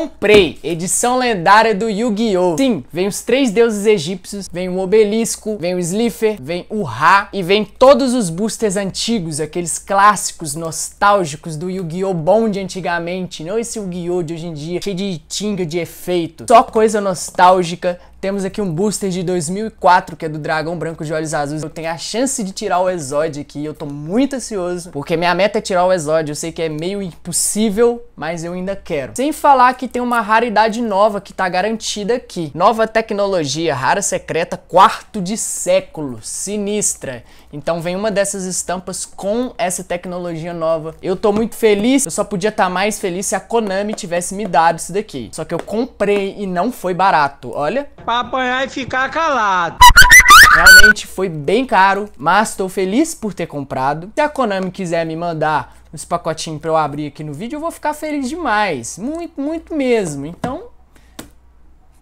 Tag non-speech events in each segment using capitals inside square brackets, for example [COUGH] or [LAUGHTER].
comprei. Edição lendária do Yu-Gi-Oh! Sim, vem os três deuses egípcios, vem o Obelisco, vem o Slifer, vem o Ra e vem todos os boosters antigos, aqueles clássicos, nostálgicos do Yu-Gi-Oh! bom de antigamente, não esse Yu-Gi-Oh! de hoje em dia, cheio de tinga de efeito. Só coisa nostálgica temos aqui um booster de 2004, que é do dragão branco de olhos azuis. Eu tenho a chance de tirar o Exod aqui, eu tô muito ansioso, porque minha meta é tirar o Exod. Eu sei que é meio impossível, mas eu ainda quero. Sem falar que tem uma raridade nova que tá garantida aqui. Nova tecnologia, rara secreta, quarto de século, sinistra. Então vem uma dessas estampas com essa tecnologia nova. Eu tô muito feliz, eu só podia estar tá mais feliz se a Konami tivesse me dado isso daqui. Só que eu comprei e não foi barato, olha pra apanhar e ficar calado. Realmente foi bem caro, mas estou feliz por ter comprado. Se a Konami quiser me mandar uns pacotinhos para eu abrir aqui no vídeo, eu vou ficar feliz demais. Muito, muito mesmo. Então,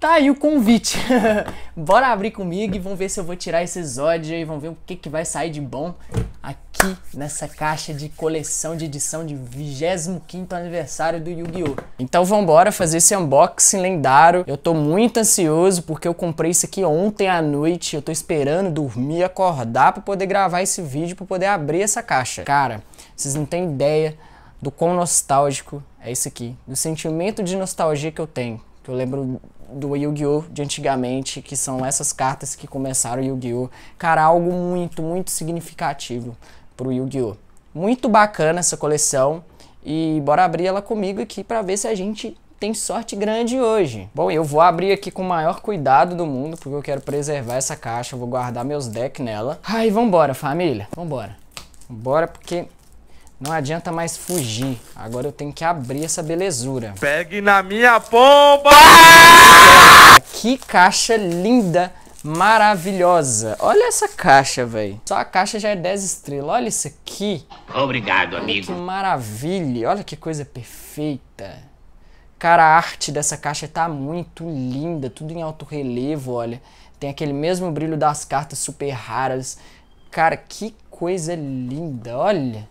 Tá aí o convite. [LAUGHS] Bora abrir comigo e vamos ver se eu vou tirar esse exódio e vamos ver o que, que vai sair de bom aqui nessa caixa de coleção de edição de 25 aniversário do Yu-Gi-Oh! Então vambora fazer esse unboxing lendário. Eu tô muito ansioso porque eu comprei isso aqui ontem à noite. Eu tô esperando dormir, acordar pra poder gravar esse vídeo, pra poder abrir essa caixa. Cara, vocês não têm ideia do quão nostálgico é isso aqui. Do sentimento de nostalgia que eu tenho. Que eu lembro do Yu-Gi-Oh! de antigamente, que são essas cartas que começaram o Yu-Gi-Oh! Cara, algo muito, muito significativo pro Yu-Gi-Oh! Muito bacana essa coleção e bora abrir ela comigo aqui para ver se a gente tem sorte grande hoje. Bom, eu vou abrir aqui com o maior cuidado do mundo, porque eu quero preservar essa caixa, eu vou guardar meus decks nela. Ai, vambora, família, vambora. Bora porque não adianta mais fugir. Agora eu tenho que abrir essa belezura. Pegue na minha pomba! Que caixa linda, maravilhosa. Olha essa caixa, velho. Só a caixa já é 10 estrelas. Olha isso aqui. Obrigado, Olha amigo. Que maravilha. Olha que coisa perfeita. Cara, a arte dessa caixa tá muito linda. Tudo em alto relevo, olha. Tem aquele mesmo brilho das cartas super raras. Cara, que coisa linda, olha.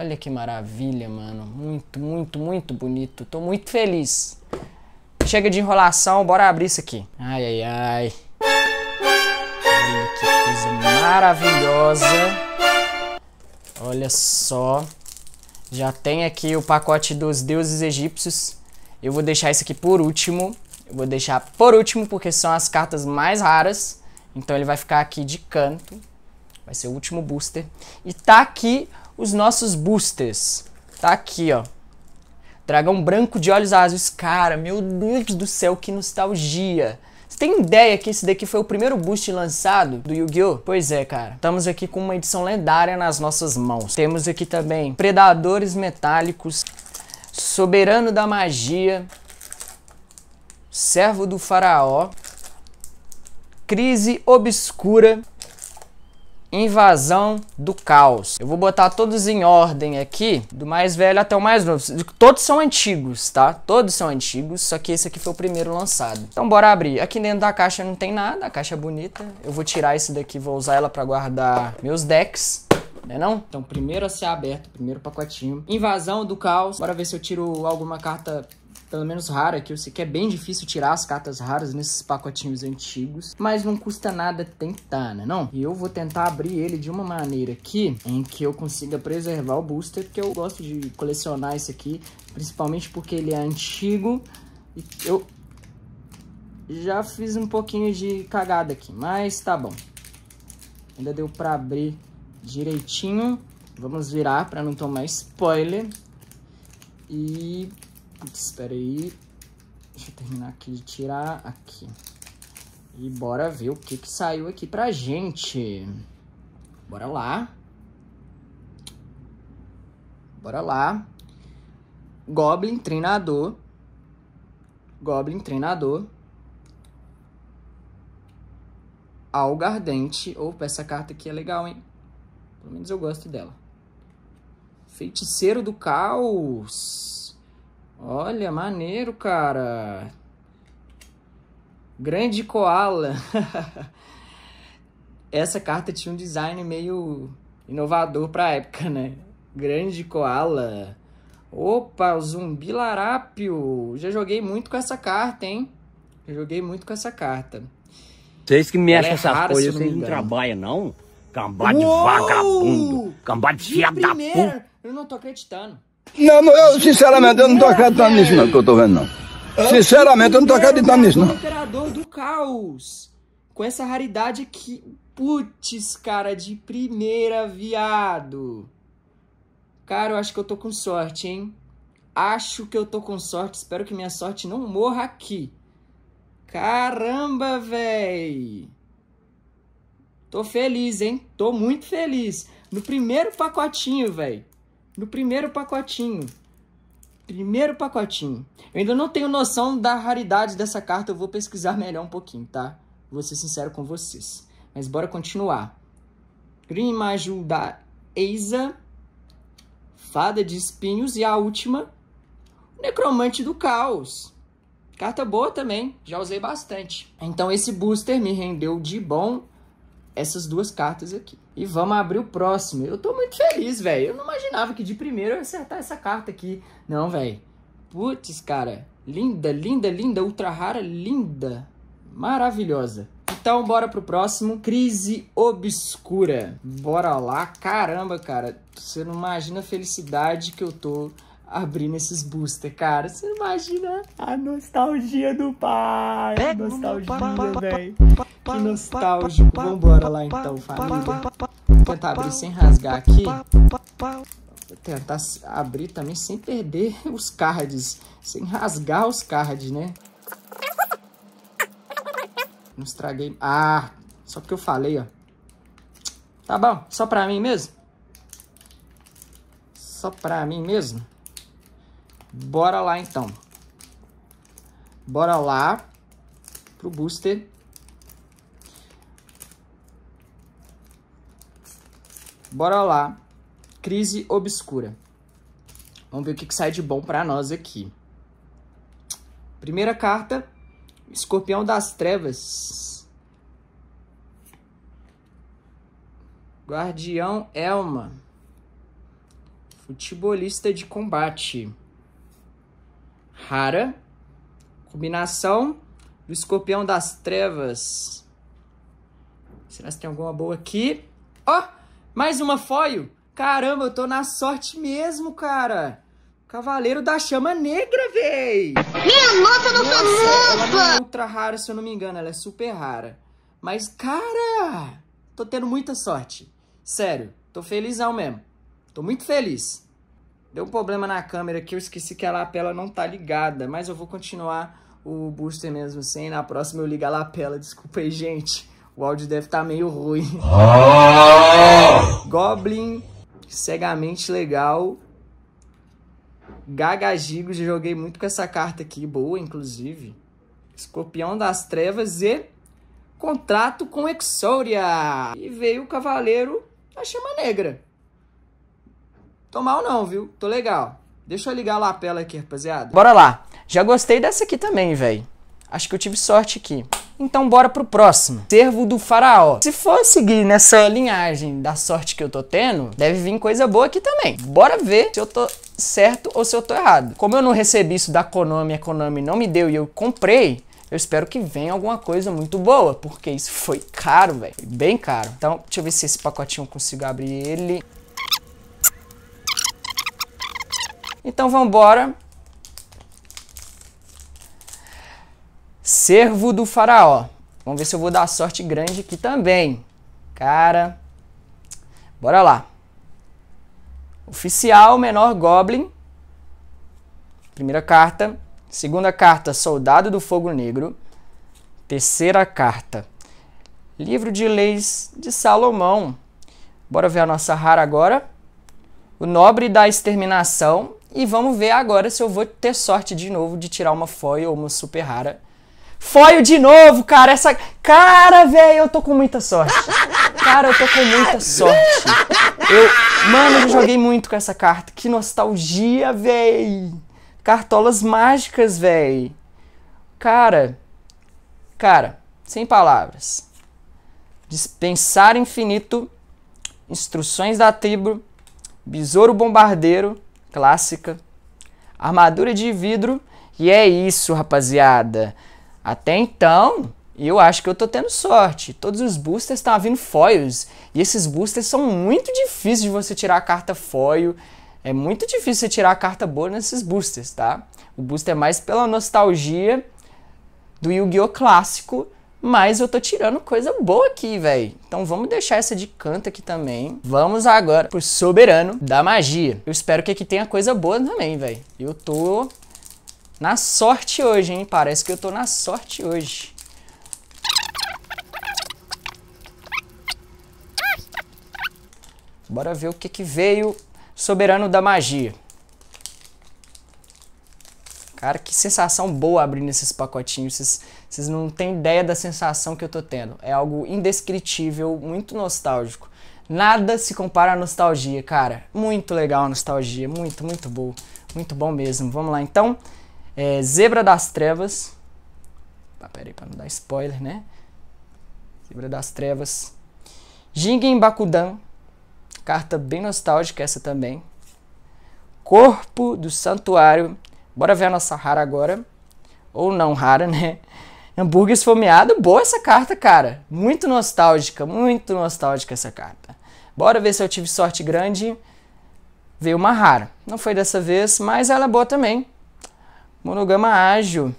Olha que maravilha, mano. Muito, muito, muito bonito. Tô muito feliz. Chega de enrolação, bora abrir isso aqui. Ai, ai, ai. Olha que coisa maravilhosa. Olha só. Já tem aqui o pacote dos deuses egípcios. Eu vou deixar isso aqui por último. Eu vou deixar por último porque são as cartas mais raras. Então ele vai ficar aqui de canto. Vai ser o último booster. E tá aqui os nossos boosters. Tá aqui, ó. Dragão branco de olhos azuis. Cara, meu Deus do céu, que nostalgia. Você tem ideia que esse daqui foi o primeiro boost lançado do Yu-Gi-Oh? Pois é, cara. Estamos aqui com uma edição lendária nas nossas mãos. Temos aqui também Predadores Metálicos, Soberano da Magia, Servo do Faraó, Crise Obscura, Invasão do Caos. Eu vou botar todos em ordem aqui, do mais velho até o mais novo. Todos são antigos, tá? Todos são antigos, só que esse aqui foi o primeiro lançado. Então bora abrir. Aqui dentro da caixa não tem nada, a caixa é bonita. Eu vou tirar esse daqui, vou usar ela pra guardar meus decks. Não é não? Então, primeiro a ser aberto, primeiro pacotinho. Invasão do caos. Bora ver se eu tiro alguma carta pelo menos rara, que eu sei que é bem difícil tirar as cartas raras nesses pacotinhos antigos, mas não custa nada tentar, né não? E eu vou tentar abrir ele de uma maneira aqui, em que eu consiga preservar o booster, porque eu gosto de colecionar esse aqui, principalmente porque ele é antigo e eu já fiz um pouquinho de cagada aqui, mas tá bom. Ainda deu pra abrir direitinho. Vamos virar pra não tomar spoiler. E Espera aí. Deixa eu terminar aqui de tirar. Aqui. E bora ver o que, que saiu aqui pra gente. Bora lá. Bora lá. Goblin treinador. Goblin treinador. Algardente. Opa, essa carta aqui é legal, hein? Pelo menos eu gosto dela. Feiticeiro do Caos. Olha, maneiro, cara. Grande Koala. [LAUGHS] Essa carta tinha um design meio inovador pra época, né? Grande Koala. Opa, o zumbi larápio. Já joguei muito com essa carta, hein? Já joguei muito com essa carta. Vocês que mexem é com essas coisas, vocês não, trabalha trabalham, não? Cambá de vagabundo. Cambá de, de fiada da puta. Eu não tô acreditando. Não, eu sinceramente eu não tô acreditando nisso não, que eu tô vendo não. Sinceramente eu não tô acreditando nisso não. Imperador do caos. Com essa raridade que... Putz, cara, de primeira, viado. Cara, eu acho que eu tô com sorte, hein? Acho que eu tô com sorte. Espero que minha sorte não morra aqui. Caramba, véi. Tô feliz, hein? Tô muito feliz. No primeiro pacotinho, véi. No primeiro pacotinho. Primeiro pacotinho. Eu ainda não tenho noção da raridade dessa carta, eu vou pesquisar melhor um pouquinho, tá? Vou ser sincero com vocês. Mas bora continuar. Green Maju da Eiza, Fada de Espinhos e a última, Necromante do Caos. Carta boa também, já usei bastante. Então esse booster me rendeu de bom essas duas cartas aqui. E vamos abrir o próximo. Eu tô muito feliz, velho. Eu não imaginava que de primeiro eu ia acertar essa carta aqui. Não, velho. Putz, cara. Linda, linda, linda. Ultra rara, linda. Maravilhosa. Então, bora pro próximo. Crise Obscura. Bora lá. Caramba, cara. Você não imagina a felicidade que eu tô abrindo esses booster, cara. Você imagina a nostalgia do pai. A nostalgia, velho. Que nostálgico. Vambora lá então, família. Vou tentar abrir sem rasgar aqui. Vou tentar abrir também sem perder [LAUGHS] os cards. Sem rasgar os cards, né? Não estraguei. Ah, só porque eu falei, ó. Tá bom, só pra mim mesmo? Só pra mim mesmo? Bora lá, então. Bora lá pro booster. Bora lá. Crise obscura. Vamos ver o que, que sai de bom para nós aqui. Primeira carta, Escorpião das Trevas. Guardião Elma. Futebolista de combate rara. Combinação do escorpião das trevas. Será que tem alguma boa aqui? Ó, oh, mais uma foil. Caramba, eu tô na sorte mesmo, cara. Cavaleiro da Chama Negra, véi! Minha nossa, não nossa, sou ela é ultra rara, se eu não me engano. Ela é super rara. Mas, cara, tô tendo muita sorte. Sério, tô felizão mesmo. Tô muito feliz. Deu um problema na câmera que eu esqueci que a lapela não tá ligada, mas eu vou continuar o booster mesmo assim. Na próxima eu ligo a lapela, desculpa aí, gente. O áudio deve estar tá meio ruim. Ah! Goblin, cegamente legal. Gagagigos, joguei muito com essa carta aqui, boa inclusive. Escorpião das Trevas e contrato com Exoria. E veio o Cavaleiro da Chama Negra. Tô mal não, viu? Tô legal. Deixa eu ligar a lapela aqui, rapaziada. Bora lá. Já gostei dessa aqui também, velho. Acho que eu tive sorte aqui. Então bora pro próximo. Servo do faraó. Se for seguir nessa linhagem da sorte que eu tô tendo, deve vir coisa boa aqui também. Bora ver se eu tô certo ou se eu tô errado. Como eu não recebi isso da Konami, a Konami não me deu e eu comprei, eu espero que venha alguma coisa muito boa, porque isso foi caro, velho. Bem caro. Então, deixa eu ver se esse pacotinho eu consigo abrir ele. Então vamos embora. Servo do faraó. Vamos ver se eu vou dar sorte grande aqui também. Cara. Bora lá. Oficial, menor Goblin. Primeira carta. Segunda carta, Soldado do Fogo Negro. Terceira carta, Livro de Leis de Salomão. Bora ver a nossa rara agora. O Nobre da Exterminação. E vamos ver agora se eu vou ter sorte de novo de tirar uma foil ou uma super rara. Foil de novo, cara! Essa. Cara, velho, eu tô com muita sorte. Cara, eu tô com muita sorte. Eu... Mano, eu joguei muito com essa carta. Que nostalgia, véi! Cartolas mágicas, véi! Cara. Cara, sem palavras. Dispensar infinito. Instruções da tribo. Besouro bombardeiro clássica, armadura de vidro e é isso, rapaziada. Até então, eu acho que eu tô tendo sorte. Todos os boosters estão vindo foils e esses boosters são muito difíceis de você tirar a carta foil. É muito difícil você tirar a carta boa nesses boosters, tá? O booster é mais pela nostalgia do Yu-Gi-Oh clássico mas eu tô tirando coisa boa aqui, velho. Então vamos deixar essa de canto aqui também. Vamos agora pro soberano da magia. Eu espero que aqui tenha coisa boa também, velho. Eu tô na sorte hoje, hein? Parece que eu tô na sorte hoje. Bora ver o que que veio soberano da magia. Cara, que sensação boa abrindo esses pacotinhos. Vocês, não têm ideia da sensação que eu tô tendo. É algo indescritível, muito nostálgico. Nada se compara à nostalgia, cara. Muito legal a nostalgia, muito, muito bom. Muito bom mesmo. Vamos lá então. É, Zebra das Trevas. Ah, pera aí, pra não dar spoiler, né? Zebra das Trevas. Jingen Bakudan. Carta bem nostálgica essa também. Corpo do Santuário Bora ver a nossa rara agora. Ou não rara, né? Hambúrguer esfomeado. Boa essa carta, cara. Muito nostálgica, muito nostálgica essa carta. Bora ver se eu tive sorte grande. Veio uma rara. Não foi dessa vez, mas ela é boa também. Monogama ágil.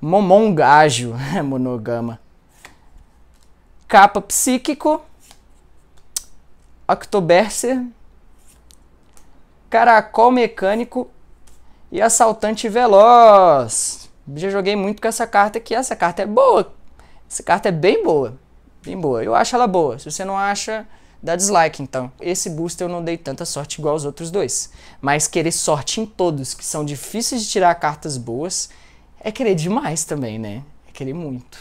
Momonga ágil. [LAUGHS] Monogama. Capa psíquico. octoberse, Caracol mecânico e assaltante veloz. Já joguei muito com essa carta aqui. Essa carta é boa. Essa carta é bem boa. Bem boa. Eu acho ela boa. Se você não acha, dá dislike então. Esse booster eu não dei tanta sorte igual os outros dois. Mas querer sorte em todos, que são difíceis de tirar cartas boas, é querer demais também, né? É querer muito.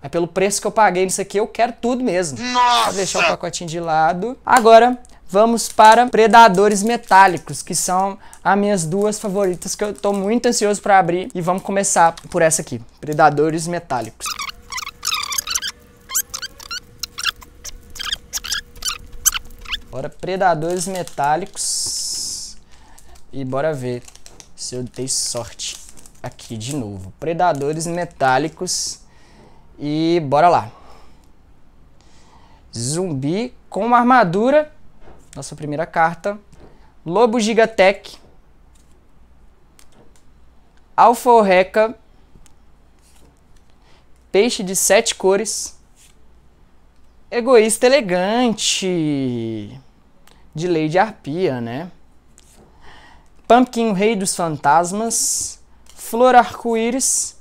Mas pelo preço que eu paguei nisso aqui, eu quero tudo mesmo. Nossa! Vou deixar o pacotinho de lado. Agora, vamos para predadores metálicos, que são as minhas duas favoritas que eu estou muito ansioso para abrir e vamos começar por essa aqui, predadores metálicos. Bora predadores metálicos e bora ver se eu dei sorte aqui de novo. Predadores metálicos e bora lá. Zumbi com uma armadura nossa primeira carta. Lobo Gigatec. Alforreca. Peixe de sete cores. Egoísta elegante. De Lady Arpia, né? Pumpkin, Rei dos Fantasmas. Flor Arco-Íris.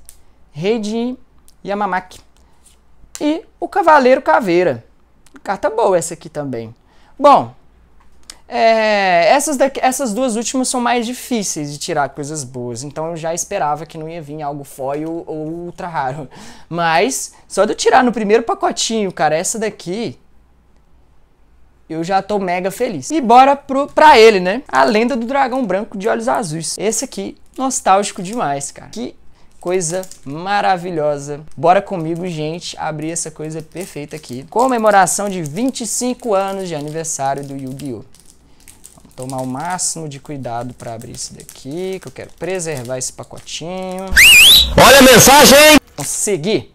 Rei de Yamamaki. E o Cavaleiro Caveira. Carta boa essa aqui também. Bom, é, essas, daqui, essas duas últimas são mais difíceis de tirar coisas boas, então eu já esperava que não ia vir algo foil ou ultra raro. Mas, só de eu tirar no primeiro pacotinho, cara, essa daqui, eu já tô mega feliz. E bora pro, pra ele, né? A lenda do dragão branco de olhos azuis. Esse aqui, nostálgico demais, cara. Que coisa maravilhosa. Bora comigo, gente, abrir essa coisa perfeita aqui. Comemoração de 25 anos de aniversário do Yu-Gi-Oh! Tomar o máximo de cuidado para abrir isso daqui, que eu quero preservar esse pacotinho. Olha a mensagem! Consegui!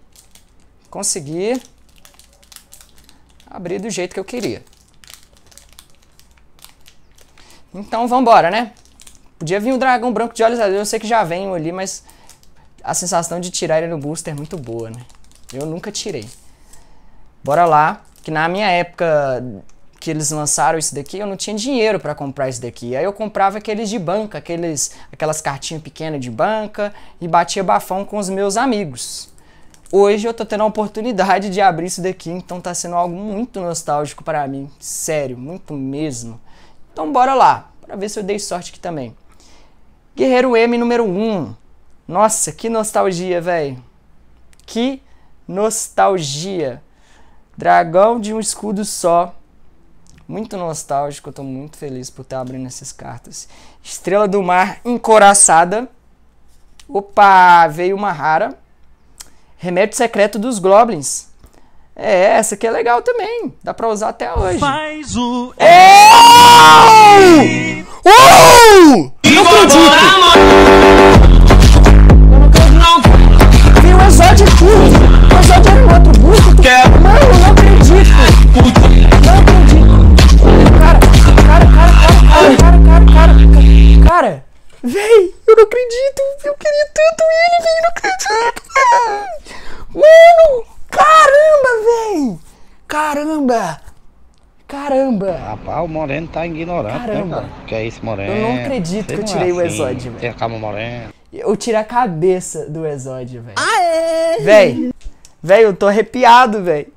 Consegui abrir do jeito que eu queria. Então vamos embora, né? Podia vir o um dragão branco de olhos azuis, eu sei que já vem ali, mas a sensação de tirar ele no booster é muito boa, né? Eu nunca tirei. Bora lá, que na minha época que eles lançaram isso daqui, eu não tinha dinheiro para comprar isso daqui. Aí eu comprava aqueles de banca, aqueles, aquelas cartinhas pequenas de banca e batia bafão com os meus amigos. Hoje eu tô tendo a oportunidade de abrir isso daqui, então tá sendo algo muito nostálgico para mim, sério, muito mesmo. Então bora lá, para ver se eu dei sorte aqui também. Guerreiro M número 1. Nossa, que nostalgia, velho. Que nostalgia. Dragão de um escudo só muito nostálgico, eu tô muito feliz por estar abrindo essas cartas. Estrela do Mar Encoraçada. Opa, veio uma rara. Remédio Secreto dos Goblins. É, essa aqui é legal também. Dá pra usar até hoje. Faz o... É! Oh! Não acredito! Ah, o Moreno tá ignorando né, Caramba. né, cara? Que é isso, Moreno? Eu não acredito Você que eu é tirei é o assim. Exódio, velho. Calma, Moreno. Eu tirei a cabeça do Exódio, velho. Aê! Véi, véi, eu tô arrepiado, velho.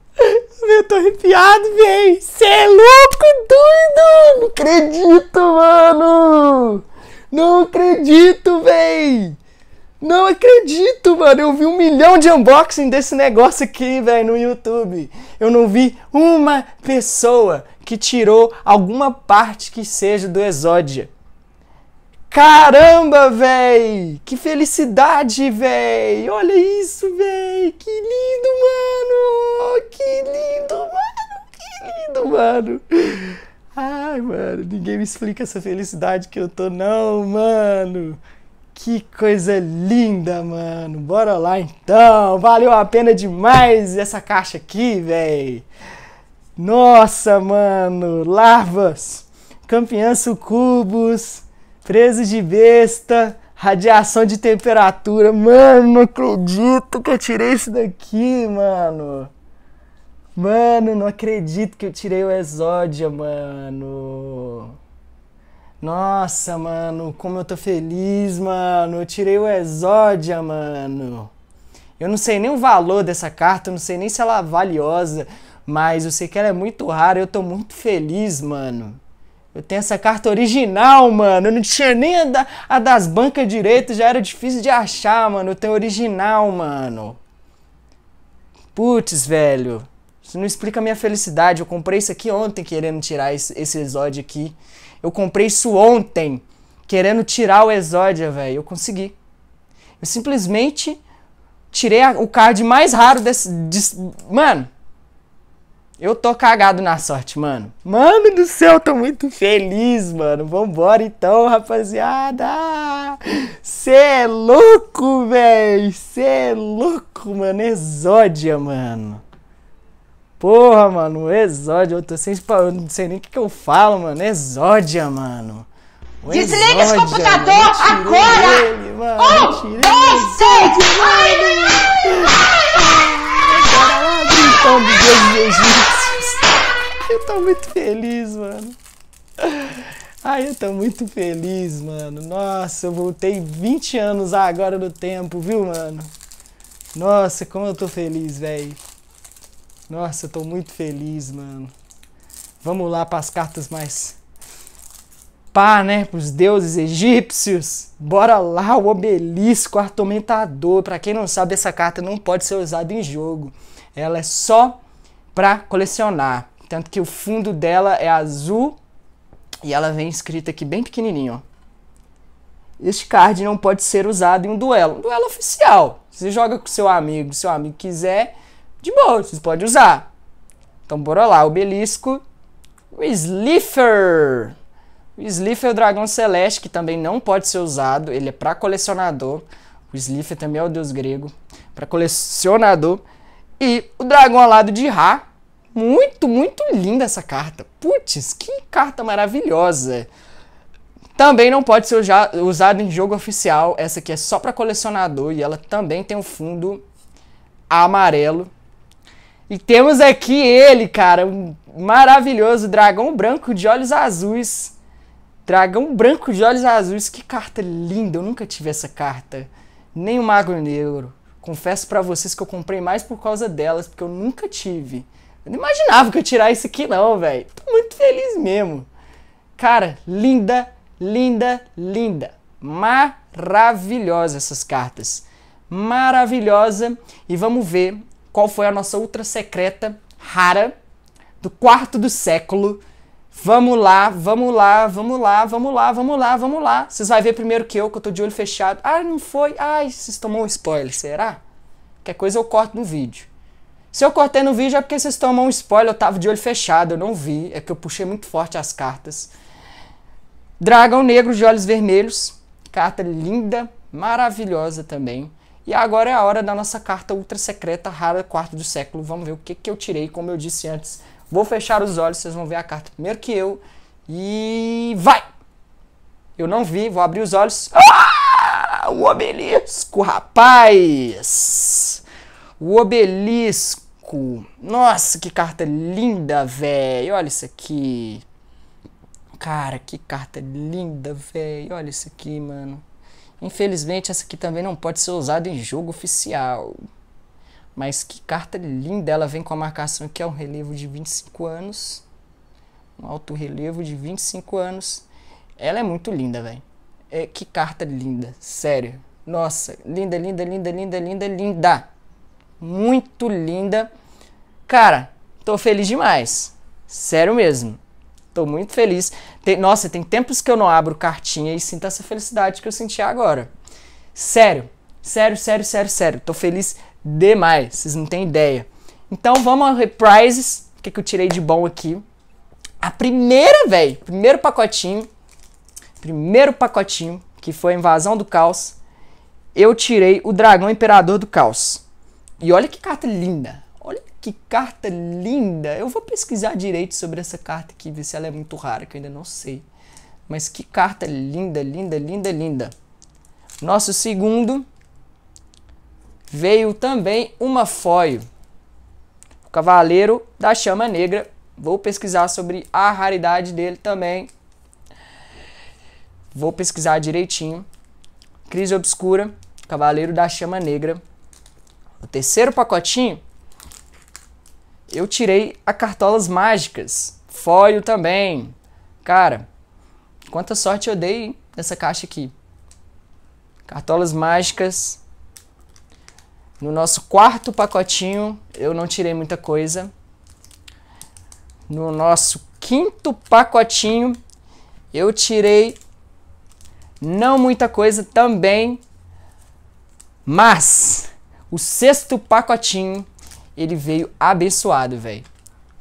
Eu tô arrepiado, véi. Cê é louco, doido! Não acredito, mano! Não acredito, velho. Não acredito, mano. Eu vi um milhão de unboxing desse negócio aqui, velho, no YouTube. Eu não vi uma pessoa que tirou alguma parte que seja do Exódia. Caramba, velho! Que felicidade, velho! Olha isso, velho! Que lindo, mano! Que lindo, mano! Que lindo, mano! Ai, mano, ninguém me explica essa felicidade que eu tô, não, mano! Que coisa linda, mano. Bora lá então. Valeu a pena demais essa caixa aqui, velho. Nossa, mano. Larvas, campeã cubos, preso de besta, radiação de temperatura. Mano, não acredito que eu tirei isso daqui, mano. Mano, não acredito que eu tirei o exódia, mano. Nossa, mano, como eu tô feliz, mano. Eu tirei o Exódia, mano. Eu não sei nem o valor dessa carta, eu não sei nem se ela é valiosa, mas eu sei que ela é muito rara, eu tô muito feliz, mano. Eu tenho essa carta original, mano. Eu não tinha nem a, da, a das bancas direito, já era difícil de achar, mano. Eu tenho original, mano. Putz, velho. Isso não explica a minha felicidade. Eu comprei isso aqui ontem querendo tirar esse, esse exódio aqui. Eu comprei isso ontem querendo tirar o exódio, velho. Eu consegui. Eu simplesmente tirei a, o card mais raro desse, desse. Mano! Eu tô cagado na sorte, mano. Mano do céu, tô muito feliz, mano. Vambora então, rapaziada. Cê é louco, velho. Cê é louco, mano. Exódia, mano. Porra, mano, Exódia, eu tô sem eu não sei nem o que, que eu falo, mano. Exódia, mano. O Desliga exódia, esse computador mano. agora! Ele, mano, um, dois, três! Gritando Deus egípcios. Eu tô muito feliz, mano. Ai, eu tô muito feliz, mano. Nossa, eu voltei 20 anos agora do tempo, viu, mano? Nossa, como eu tô feliz, velho. Nossa, eu tô muito feliz, mano. Vamos lá para as cartas mais pá, né? Pros deuses egípcios. Bora lá, o obelisco atormentador. Para quem não sabe, essa carta não pode ser usada em jogo. Ela é só para colecionar. Tanto que o fundo dela é azul e ela vem escrita aqui bem pequenininho, ó. Este card não pode ser usado em um duelo. Um duelo oficial. Você joga com seu amigo, seu amigo quiser, de boa, vocês podem usar. Então bora lá, obelisco. O Slifer O Slifer é o dragão celeste, que também não pode ser usado. Ele é para colecionador. O Slifer também é o deus grego. para colecionador. E o dragão alado de Ra. Muito, muito linda essa carta. Putz, que carta maravilhosa. Também não pode ser usado em jogo oficial. Essa aqui é só para colecionador e ela também tem um fundo amarelo. E temos aqui ele, cara, um maravilhoso dragão branco de olhos azuis. Dragão branco de olhos azuis, que carta linda, eu nunca tive essa carta. Nem o Mago Negro. Confesso para vocês que eu comprei mais por causa delas, porque eu nunca tive. Eu não imaginava que eu tirar isso aqui não, velho. Tô muito feliz mesmo. Cara, linda, linda, linda. Maravilhosa essas cartas. Maravilhosa. E vamos ver qual foi a nossa ultra secreta rara do quarto do século. Vamos lá, vamos lá, vamos lá, vamos lá, vamos lá, vamos lá. Vocês vão ver primeiro que eu, que eu tô de olho fechado. Ah, não foi. Ai, vocês tomou um spoiler, será? Qualquer coisa eu corto no vídeo. Se eu cortei no vídeo é porque vocês tomam um spoiler, eu tava de olho fechado, eu não vi. É que eu puxei muito forte as cartas. Dragão Negro de Olhos Vermelhos. Carta linda, maravilhosa também. E agora é a hora da nossa carta ultra secreta, rara, quarto do século. Vamos ver o que, que eu tirei, como eu disse antes. Vou fechar os olhos, vocês vão ver a carta primeiro que eu. E vai! Eu não vi, vou abrir os olhos. Ah! O obelisco, rapaz! O obelisco. Nossa, que carta linda, velho. Olha isso aqui. Cara, que carta linda, velho. Olha isso aqui, mano. Infelizmente, essa aqui também não pode ser usada em jogo oficial. Mas que carta linda! Ela vem com a marcação que é um relevo de 25 anos. Um alto relevo de 25 anos. Ela é muito linda, velho. É, que carta linda, sério. Nossa, linda, linda, linda, linda, linda, linda. Muito linda. Cara, tô feliz demais. Sério mesmo. Tô muito feliz. Tem, nossa, tem tempos que eu não abro cartinha e sinto essa felicidade que eu senti agora. Sério, sério, sério, sério, sério. Tô feliz demais, vocês não têm ideia. Então vamos a reprises. O que, é que eu tirei de bom aqui? A primeira, velho, primeiro pacotinho. Primeiro pacotinho, que foi a invasão do caos. Eu tirei o dragão imperador do caos. E olha que carta linda que carta linda! Eu vou pesquisar direito sobre essa carta aqui, ver se ela é muito rara, que eu ainda não sei. Mas que carta linda, linda, linda, linda. Nosso segundo veio também uma foil. O Cavaleiro da Chama Negra. Vou pesquisar sobre a raridade dele também. Vou pesquisar direitinho. Crise Obscura, Cavaleiro da Chama Negra. O terceiro pacotinho eu tirei a cartolas mágicas. Foil também. Cara, quanta sorte eu dei nessa caixa aqui. Cartolas mágicas. No nosso quarto pacotinho, eu não tirei muita coisa. No nosso quinto pacotinho, eu tirei não muita coisa também. Mas o sexto pacotinho ele veio abençoado, velho.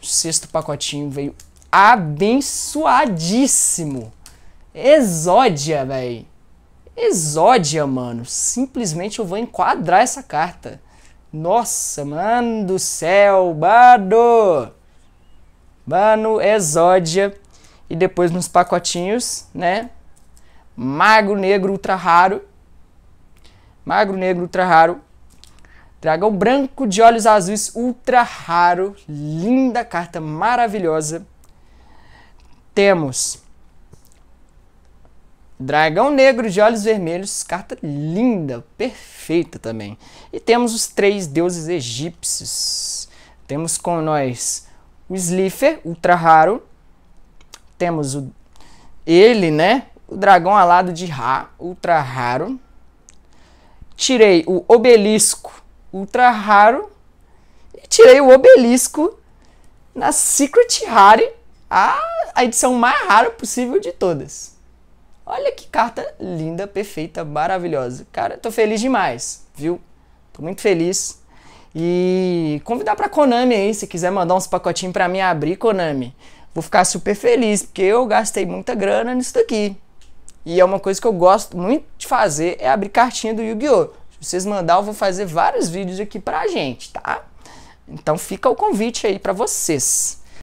O sexto pacotinho veio abençoadíssimo. Exódia, velho. Exódia, mano. Simplesmente eu vou enquadrar essa carta. Nossa, mano do céu, bado. Mano, Exódia. E depois nos pacotinhos, né? Mago Negro Ultra Raro. Magro Negro Ultra Raro. Dragão branco de olhos azuis, ultra raro. Linda carta, maravilhosa. Temos Dragão negro de olhos vermelhos, carta linda, perfeita também. E temos os três deuses egípcios. Temos com nós o Slifer, ultra raro. Temos o, ele, né? O dragão alado de Ra, ultra raro. Tirei o obelisco ultra raro. E tirei o obelisco na Secret Rare, a, a edição mais rara possível de todas. Olha que carta linda, perfeita, maravilhosa. Cara, tô feliz demais, viu? Tô muito feliz. E convidar pra Konami aí, se quiser mandar uns pacotinhos pra mim abrir, Konami. Vou ficar super feliz, porque eu gastei muita grana nisso daqui. E é uma coisa que eu gosto muito de fazer, é abrir cartinha do Yu-Gi-Oh! vocês mandar, eu vou fazer vários vídeos aqui pra gente, tá? Então fica o convite aí para vocês.